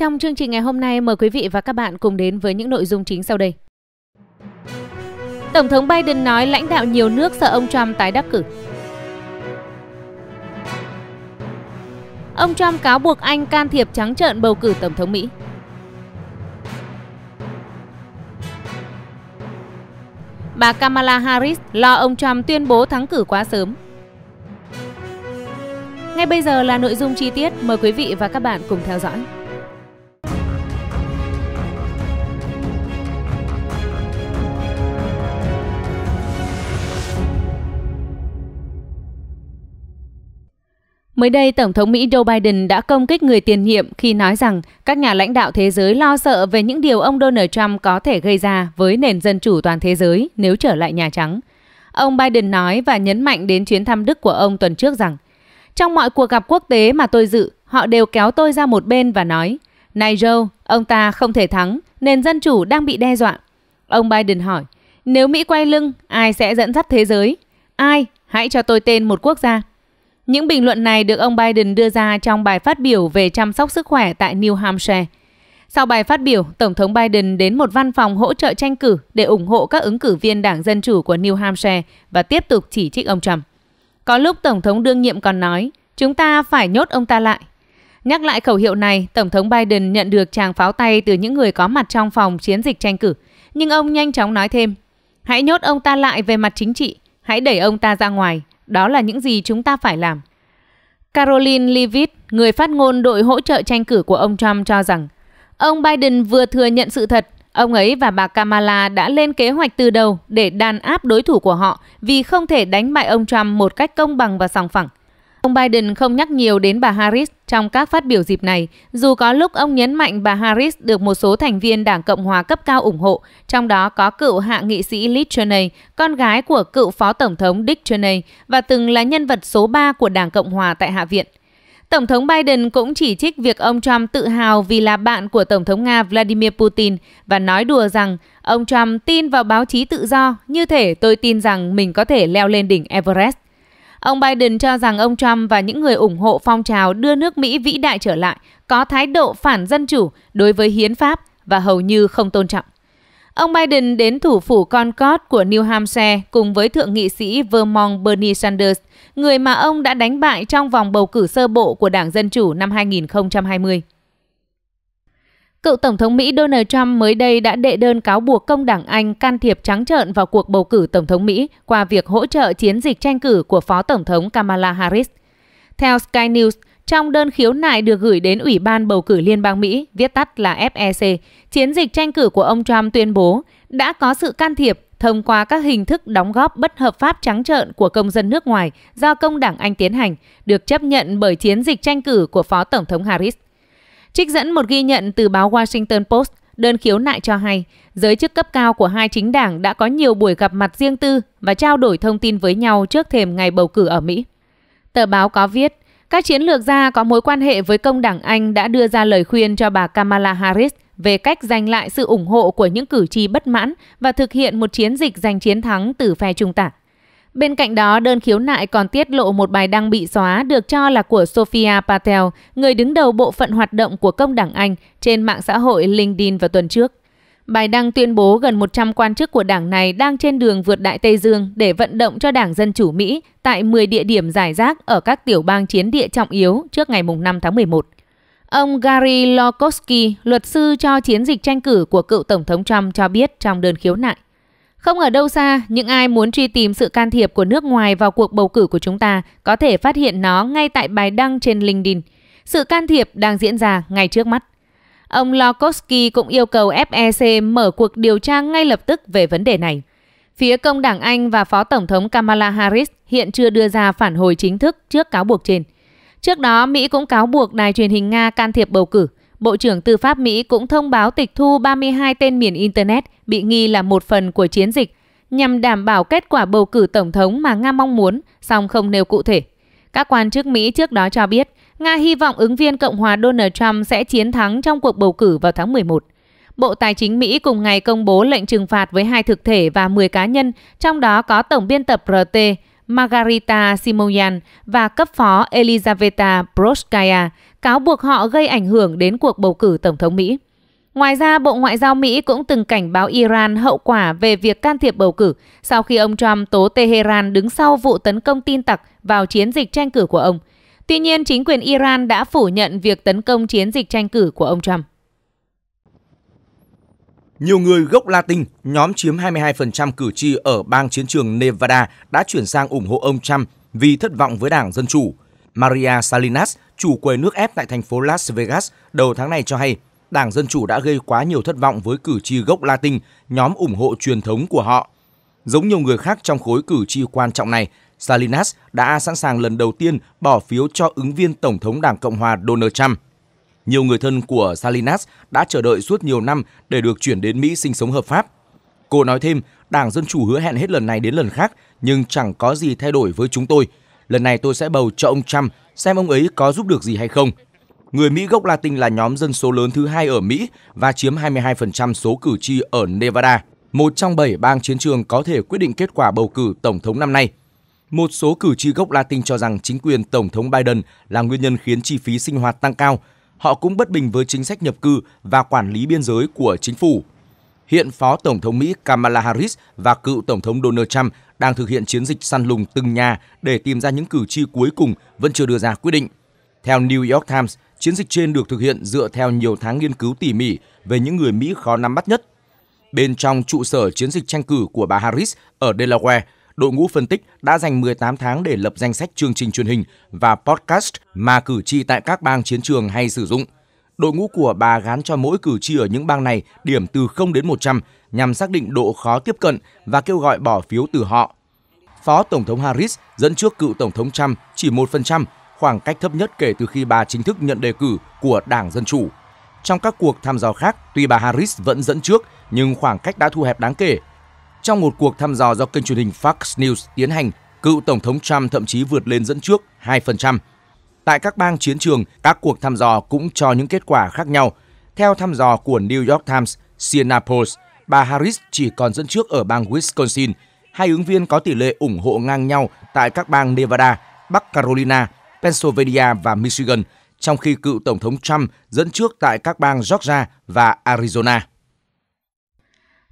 Trong chương trình ngày hôm nay, mời quý vị và các bạn cùng đến với những nội dung chính sau đây. Tổng thống Biden nói lãnh đạo nhiều nước sợ ông Trump tái đắc cử. Ông Trump cáo buộc Anh can thiệp trắng trợn bầu cử Tổng thống Mỹ. Bà Kamala Harris lo ông Trump tuyên bố thắng cử quá sớm. Ngay bây giờ là nội dung chi tiết, mời quý vị và các bạn cùng theo dõi. Mới đây, Tổng thống Mỹ Joe Biden đã công kích người tiền nhiệm khi nói rằng các nhà lãnh đạo thế giới lo sợ về những điều ông Donald Trump có thể gây ra với nền dân chủ toàn thế giới nếu trở lại Nhà Trắng. Ông Biden nói và nhấn mạnh đến chuyến thăm Đức của ông tuần trước rằng trong mọi cuộc gặp quốc tế mà tôi dự, họ đều kéo tôi ra một bên và nói Này Joe, ông ta không thể thắng, nền dân chủ đang bị đe dọa. Ông Biden hỏi, nếu Mỹ quay lưng, ai sẽ dẫn dắt thế giới? Ai? Hãy cho tôi tên một quốc gia. Những bình luận này được ông Biden đưa ra trong bài phát biểu về chăm sóc sức khỏe tại New Hampshire. Sau bài phát biểu, Tổng thống Biden đến một văn phòng hỗ trợ tranh cử để ủng hộ các ứng cử viên Đảng Dân Chủ của New Hampshire và tiếp tục chỉ trích ông Trump. Có lúc Tổng thống đương nhiệm còn nói, chúng ta phải nhốt ông ta lại. Nhắc lại khẩu hiệu này, Tổng thống Biden nhận được tràng pháo tay từ những người có mặt trong phòng chiến dịch tranh cử. Nhưng ông nhanh chóng nói thêm, hãy nhốt ông ta lại về mặt chính trị, hãy đẩy ông ta ra ngoài, đó là những gì chúng ta phải làm. Caroline Leavitt, người phát ngôn đội hỗ trợ tranh cử của ông Trump cho rằng ông Biden vừa thừa nhận sự thật Ông ấy và bà Kamala đã lên kế hoạch từ đầu để đàn áp đối thủ của họ vì không thể đánh bại ông Trump một cách công bằng và sòng phẳng. Ông Biden không nhắc nhiều đến bà Harris trong các phát biểu dịp này, dù có lúc ông nhấn mạnh bà Harris được một số thành viên Đảng Cộng hòa cấp cao ủng hộ, trong đó có cựu hạ nghị sĩ Liz Cheney, con gái của cựu phó tổng thống Dick Cheney và từng là nhân vật số 3 của Đảng Cộng hòa tại Hạ viện. Tổng thống Biden cũng chỉ trích việc ông Trump tự hào vì là bạn của Tổng thống Nga Vladimir Putin và nói đùa rằng ông Trump tin vào báo chí tự do, như thể tôi tin rằng mình có thể leo lên đỉnh Everest. Ông Biden cho rằng ông Trump và những người ủng hộ phong trào đưa nước Mỹ vĩ đại trở lại có thái độ phản dân chủ đối với hiến pháp và hầu như không tôn trọng. Ông Biden đến thủ phủ Concord của New Hampshire cùng với thượng nghị sĩ Vermont Bernie Sanders, người mà ông đã đánh bại trong vòng bầu cử sơ bộ của Đảng Dân Chủ năm 2020. Cựu Tổng thống Mỹ Donald Trump mới đây đã đệ đơn cáo buộc công đảng Anh can thiệp trắng trợn vào cuộc bầu cử Tổng thống Mỹ qua việc hỗ trợ chiến dịch tranh cử của Phó Tổng thống Kamala Harris. Theo Sky News, trong đơn khiếu nại được gửi đến Ủy ban Bầu cử Liên bang Mỹ, viết tắt là FEC, chiến dịch tranh cử của ông Trump tuyên bố đã có sự can thiệp thông qua các hình thức đóng góp bất hợp pháp trắng trợn của công dân nước ngoài do công đảng Anh tiến hành, được chấp nhận bởi chiến dịch tranh cử của Phó Tổng thống Harris. Trích dẫn một ghi nhận từ báo Washington Post, đơn khiếu nại cho hay, giới chức cấp cao của hai chính đảng đã có nhiều buổi gặp mặt riêng tư và trao đổi thông tin với nhau trước thềm ngày bầu cử ở Mỹ. Tờ báo có viết, các chiến lược gia có mối quan hệ với công đảng Anh đã đưa ra lời khuyên cho bà Kamala Harris về cách giành lại sự ủng hộ của những cử tri bất mãn và thực hiện một chiến dịch giành chiến thắng từ phe trung tả. Bên cạnh đó, đơn khiếu nại còn tiết lộ một bài đăng bị xóa được cho là của Sophia Patel, người đứng đầu bộ phận hoạt động của công đảng Anh trên mạng xã hội LinkedIn vào tuần trước. Bài đăng tuyên bố gần 100 quan chức của đảng này đang trên đường vượt Đại Tây Dương để vận động cho Đảng Dân Chủ Mỹ tại 10 địa điểm giải rác ở các tiểu bang chiến địa trọng yếu trước ngày 5 tháng 11. Ông Gary Lokoski, luật sư cho chiến dịch tranh cử của cựu Tổng thống Trump cho biết trong đơn khiếu nại. Không ở đâu xa, những ai muốn truy tìm sự can thiệp của nước ngoài vào cuộc bầu cử của chúng ta có thể phát hiện nó ngay tại bài đăng trên LinkedIn. Sự can thiệp đang diễn ra ngay trước mắt. Ông Lokowski cũng yêu cầu FEC mở cuộc điều tra ngay lập tức về vấn đề này. Phía công đảng Anh và Phó Tổng thống Kamala Harris hiện chưa đưa ra phản hồi chính thức trước cáo buộc trên. Trước đó, Mỹ cũng cáo buộc đài truyền hình Nga can thiệp bầu cử. Bộ trưởng Tư pháp Mỹ cũng thông báo tịch thu 32 tên miền Internet bị nghi là một phần của chiến dịch nhằm đảm bảo kết quả bầu cử tổng thống mà Nga mong muốn, song không nêu cụ thể. Các quan chức Mỹ trước đó cho biết, Nga hy vọng ứng viên Cộng hòa Donald Trump sẽ chiến thắng trong cuộc bầu cử vào tháng 11. Bộ Tài chính Mỹ cùng ngày công bố lệnh trừng phạt với hai thực thể và 10 cá nhân, trong đó có tổng biên tập RT Margarita Simoyan và cấp phó Elizaveta Broskaya cáo buộc họ gây ảnh hưởng đến cuộc bầu cử Tổng thống Mỹ. Ngoài ra, Bộ Ngoại giao Mỹ cũng từng cảnh báo Iran hậu quả về việc can thiệp bầu cử sau khi ông Trump tố Tehran đứng sau vụ tấn công tin tặc vào chiến dịch tranh cử của ông. Tuy nhiên, chính quyền Iran đã phủ nhận việc tấn công chiến dịch tranh cử của ông Trump. Nhiều người gốc Latin, nhóm chiếm 22% cử tri ở bang chiến trường Nevada đã chuyển sang ủng hộ ông Trump vì thất vọng với Đảng Dân Chủ. Maria Salinas, chủ quầy nước ép tại thành phố Las Vegas, đầu tháng này cho hay Đảng Dân Chủ đã gây quá nhiều thất vọng với cử tri gốc Latin, nhóm ủng hộ truyền thống của họ. Giống nhiều người khác trong khối cử tri quan trọng này, Salinas đã sẵn sàng lần đầu tiên bỏ phiếu cho ứng viên Tổng thống Đảng Cộng hòa Donald Trump nhiều người thân của Salinas đã chờ đợi suốt nhiều năm để được chuyển đến Mỹ sinh sống hợp pháp. Cô nói thêm, Đảng Dân Chủ hứa hẹn hết lần này đến lần khác nhưng chẳng có gì thay đổi với chúng tôi. Lần này tôi sẽ bầu cho ông Trump xem ông ấy có giúp được gì hay không. Người Mỹ gốc Latin là nhóm dân số lớn thứ hai ở Mỹ và chiếm 22% số cử tri ở Nevada, một trong bảy bang chiến trường có thể quyết định kết quả bầu cử tổng thống năm nay. Một số cử tri gốc Latin cho rằng chính quyền Tổng thống Biden là nguyên nhân khiến chi phí sinh hoạt tăng cao, họ cũng bất bình với chính sách nhập cư và quản lý biên giới của chính phủ. Hiện Phó Tổng thống Mỹ Kamala Harris và cựu Tổng thống Donald Trump đang thực hiện chiến dịch săn lùng từng nhà để tìm ra những cử tri cuối cùng vẫn chưa đưa ra quyết định. Theo New York Times, chiến dịch trên được thực hiện dựa theo nhiều tháng nghiên cứu tỉ mỉ về những người Mỹ khó nắm bắt nhất. Bên trong trụ sở chiến dịch tranh cử của bà Harris ở Delaware đội ngũ phân tích đã dành 18 tháng để lập danh sách chương trình truyền hình và podcast mà cử tri tại các bang chiến trường hay sử dụng. Đội ngũ của bà gán cho mỗi cử tri ở những bang này điểm từ 0 đến 100 nhằm xác định độ khó tiếp cận và kêu gọi bỏ phiếu từ họ. Phó Tổng thống Harris dẫn trước cựu Tổng thống Trump chỉ 1%, khoảng cách thấp nhất kể từ khi bà chính thức nhận đề cử của Đảng Dân Chủ. Trong các cuộc thăm dò khác, tuy bà Harris vẫn dẫn trước, nhưng khoảng cách đã thu hẹp đáng kể trong một cuộc thăm dò do kênh truyền hình Fox News tiến hành, cựu Tổng thống Trump thậm chí vượt lên dẫn trước 2%. Tại các bang chiến trường, các cuộc thăm dò cũng cho những kết quả khác nhau. Theo thăm dò của New York Times, Siena Post, bà Harris chỉ còn dẫn trước ở bang Wisconsin. Hai ứng viên có tỷ lệ ủng hộ ngang nhau tại các bang Nevada, Bắc Carolina, Pennsylvania và Michigan, trong khi cựu Tổng thống Trump dẫn trước tại các bang Georgia và Arizona.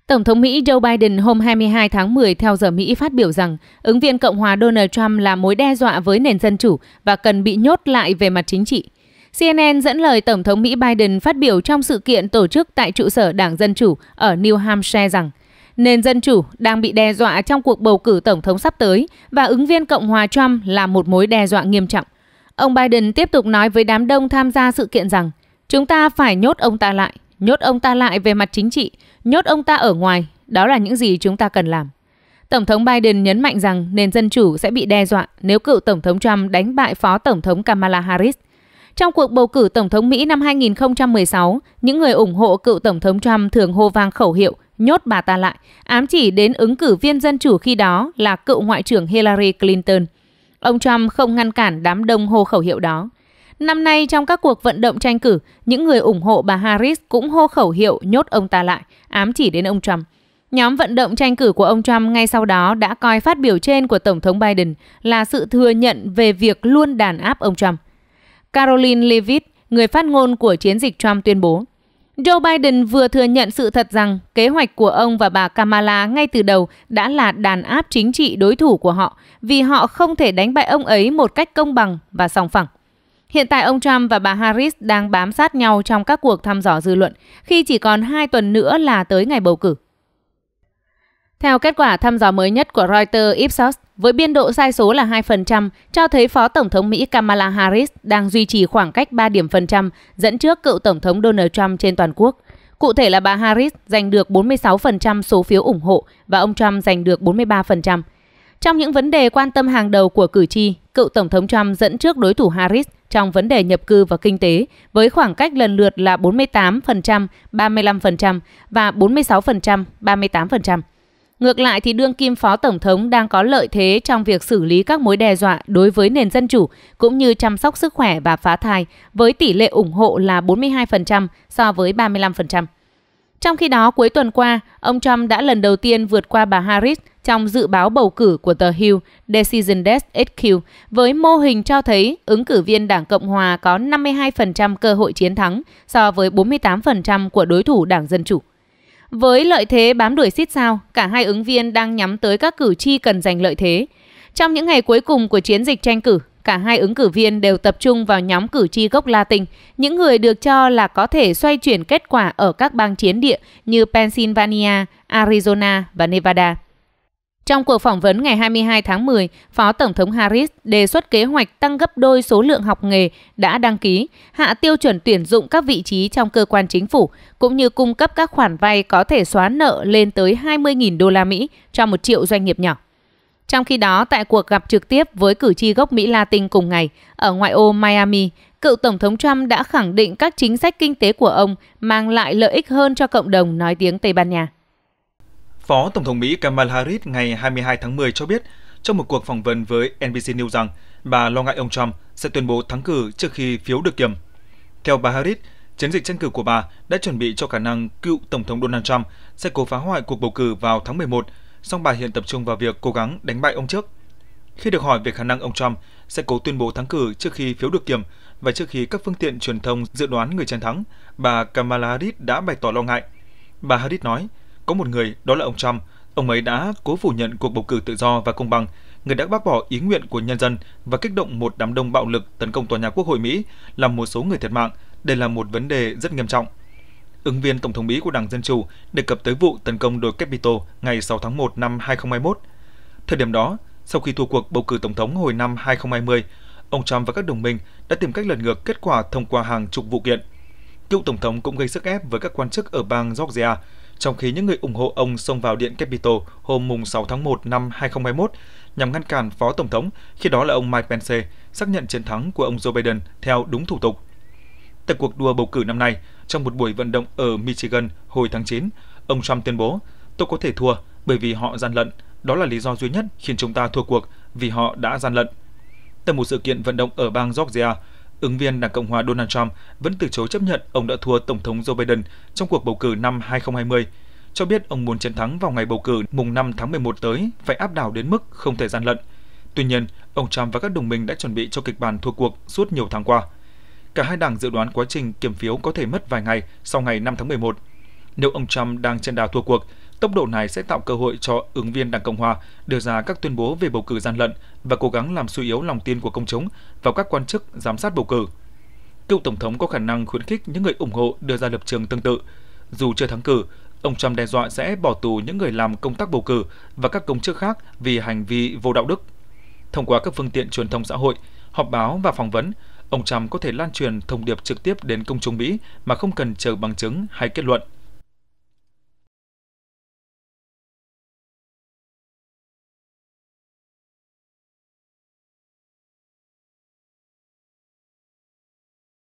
Tổng thống Mỹ Joe Biden hôm 22 tháng 10 theo giờ Mỹ phát biểu rằng ứng viên Cộng hòa Donald Trump là mối đe dọa với nền dân chủ và cần bị nhốt lại về mặt chính trị. CNN dẫn lời Tổng thống Mỹ Biden phát biểu trong sự kiện tổ chức tại trụ sở Đảng Dân Chủ ở New Hampshire rằng nền dân chủ đang bị đe dọa trong cuộc bầu cử tổng thống sắp tới và ứng viên Cộng hòa Trump là một mối đe dọa nghiêm trọng. Ông Biden tiếp tục nói với đám đông tham gia sự kiện rằng chúng ta phải nhốt ông ta lại, nhốt ông ta lại về mặt chính trị, Nhốt ông ta ở ngoài, đó là những gì chúng ta cần làm. Tổng thống Biden nhấn mạnh rằng nền dân chủ sẽ bị đe dọa nếu cựu Tổng thống Trump đánh bại Phó Tổng thống Kamala Harris. Trong cuộc bầu cử Tổng thống Mỹ năm 2016, những người ủng hộ cựu Tổng thống Trump thường hô vang khẩu hiệu nhốt bà ta lại, ám chỉ đến ứng cử viên dân chủ khi đó là cựu Ngoại trưởng Hillary Clinton. Ông Trump không ngăn cản đám đông hô khẩu hiệu đó. Năm nay trong các cuộc vận động tranh cử, những người ủng hộ bà Harris cũng hô khẩu hiệu nhốt ông ta lại, ám chỉ đến ông Trump. Nhóm vận động tranh cử của ông Trump ngay sau đó đã coi phát biểu trên của Tổng thống Biden là sự thừa nhận về việc luôn đàn áp ông Trump. Caroline Levitt, người phát ngôn của chiến dịch Trump tuyên bố, Joe Biden vừa thừa nhận sự thật rằng kế hoạch của ông và bà Kamala ngay từ đầu đã là đàn áp chính trị đối thủ của họ vì họ không thể đánh bại ông ấy một cách công bằng và song phẳng. Hiện tại ông Trump và bà Harris đang bám sát nhau trong các cuộc thăm dò dư luận khi chỉ còn 2 tuần nữa là tới ngày bầu cử. Theo kết quả thăm dò mới nhất của Reuters Ipsos, với biên độ sai số là 2%, cho thấy Phó Tổng thống Mỹ Kamala Harris đang duy trì khoảng cách 3 điểm phần trăm dẫn trước cựu Tổng thống Donald Trump trên toàn quốc. Cụ thể là bà Harris giành được 46% số phiếu ủng hộ và ông Trump giành được 43%. Trong những vấn đề quan tâm hàng đầu của cử tri, cựu Tổng thống Trump dẫn trước đối thủ Harris trong vấn đề nhập cư và kinh tế với khoảng cách lần lượt là 48%, 35% và 46%, 38%. Ngược lại thì đương kim phó tổng thống đang có lợi thế trong việc xử lý các mối đe dọa đối với nền dân chủ cũng như chăm sóc sức khỏe và phá thai với tỷ lệ ủng hộ là 42% so với 35%. Trong khi đó, cuối tuần qua, ông Trump đã lần đầu tiên vượt qua bà Harris trong dự báo bầu cử của tờ Hill Decision Desk HQ với mô hình cho thấy ứng cử viên Đảng Cộng Hòa có 52% cơ hội chiến thắng so với 48% của đối thủ Đảng Dân Chủ. Với lợi thế bám đuổi xít sao, cả hai ứng viên đang nhắm tới các cử tri cần giành lợi thế. Trong những ngày cuối cùng của chiến dịch tranh cử, Cả hai ứng cử viên đều tập trung vào nhóm cử tri gốc Latin, những người được cho là có thể xoay chuyển kết quả ở các bang chiến địa như Pennsylvania, Arizona và Nevada. Trong cuộc phỏng vấn ngày 22 tháng 10, Phó Tổng thống Harris đề xuất kế hoạch tăng gấp đôi số lượng học nghề đã đăng ký, hạ tiêu chuẩn tuyển dụng các vị trí trong cơ quan chính phủ, cũng như cung cấp các khoản vay có thể xóa nợ lên tới 20.000 đô la Mỹ cho một triệu doanh nghiệp nhỏ. Trong khi đó, tại cuộc gặp trực tiếp với cử tri gốc Mỹ Latin cùng ngày ở ngoại ô Miami, cựu Tổng thống Trump đã khẳng định các chính sách kinh tế của ông mang lại lợi ích hơn cho cộng đồng nói tiếng Tây Ban Nha. Phó Tổng thống Mỹ Kamala Harris ngày 22 tháng 10 cho biết trong một cuộc phỏng vấn với NBC News rằng bà lo ngại ông Trump sẽ tuyên bố thắng cử trước khi phiếu được kiểm. Theo bà Harris, chiến dịch tranh cử của bà đã chuẩn bị cho khả năng cựu Tổng thống Donald Trump sẽ cố phá hoại cuộc bầu cử vào tháng 11 song bà hiện tập trung vào việc cố gắng đánh bại ông trước. Khi được hỏi về khả năng ông Trump sẽ cố tuyên bố thắng cử trước khi phiếu được kiểm và trước khi các phương tiện truyền thông dự đoán người chiến thắng, bà Kamala Harris đã bày tỏ lo ngại. Bà Harris nói, có một người, đó là ông Trump. Ông ấy đã cố phủ nhận cuộc bầu cử tự do và công bằng, người đã bác bỏ ý nguyện của nhân dân và kích động một đám đông bạo lực tấn công tòa nhà Quốc hội Mỹ, làm một số người thiệt mạng. Đây là một vấn đề rất nghiêm trọng ứng viên Tổng thống Mỹ của Đảng Dân Chủ, đề cập tới vụ tấn công đồi Capitol ngày 6 tháng 1 năm 2021. Thời điểm đó, sau khi thua cuộc bầu cử Tổng thống hồi năm 2020, ông Trump và các đồng minh đã tìm cách lật ngược kết quả thông qua hàng chục vụ kiện. Cựu Tổng thống cũng gây sức ép với các quan chức ở bang Georgia, trong khi những người ủng hộ ông xông vào Điện Capitol hôm mùng 6 tháng 1 năm 2021 nhằm ngăn cản Phó Tổng thống, khi đó là ông Mike Pence, xác nhận chiến thắng của ông Joe Biden theo đúng thủ tục tại cuộc đua bầu cử năm nay trong một buổi vận động ở Michigan hồi tháng 9. Ông Trump tuyên bố, tôi có thể thua bởi vì họ gian lận. Đó là lý do duy nhất khiến chúng ta thua cuộc vì họ đã gian lận. Tại một sự kiện vận động ở bang Georgia, ứng viên Đảng Cộng hòa Donald Trump vẫn từ chối chấp nhận ông đã thua Tổng thống Joe Biden trong cuộc bầu cử năm 2020, cho biết ông muốn chiến thắng vào ngày bầu cử mùng 5 tháng 11 tới phải áp đảo đến mức không thể gian lận. Tuy nhiên, ông Trump và các đồng minh đã chuẩn bị cho kịch bản thua cuộc suốt nhiều tháng qua. Cả hai đảng dự đoán quá trình kiểm phiếu có thể mất vài ngày sau ngày 5 tháng 11. Nếu ông Trump đang trên đà thua cuộc, tốc độ này sẽ tạo cơ hội cho ứng viên Đảng Cộng hòa đưa ra các tuyên bố về bầu cử gian lận và cố gắng làm suy yếu lòng tin của công chúng vào các quan chức giám sát bầu cử. Cựu tổng thống có khả năng khuyến khích những người ủng hộ đưa ra lập trường tương tự. Dù chưa thắng cử, ông Trump đe dọa sẽ bỏ tù những người làm công tác bầu cử và các công chức khác vì hành vi vô đạo đức. Thông qua các phương tiện truyền thông xã hội, họp báo và phỏng vấn, ông Trump có thể lan truyền thông điệp trực tiếp đến công chúng Mỹ mà không cần chờ bằng chứng hay kết luận.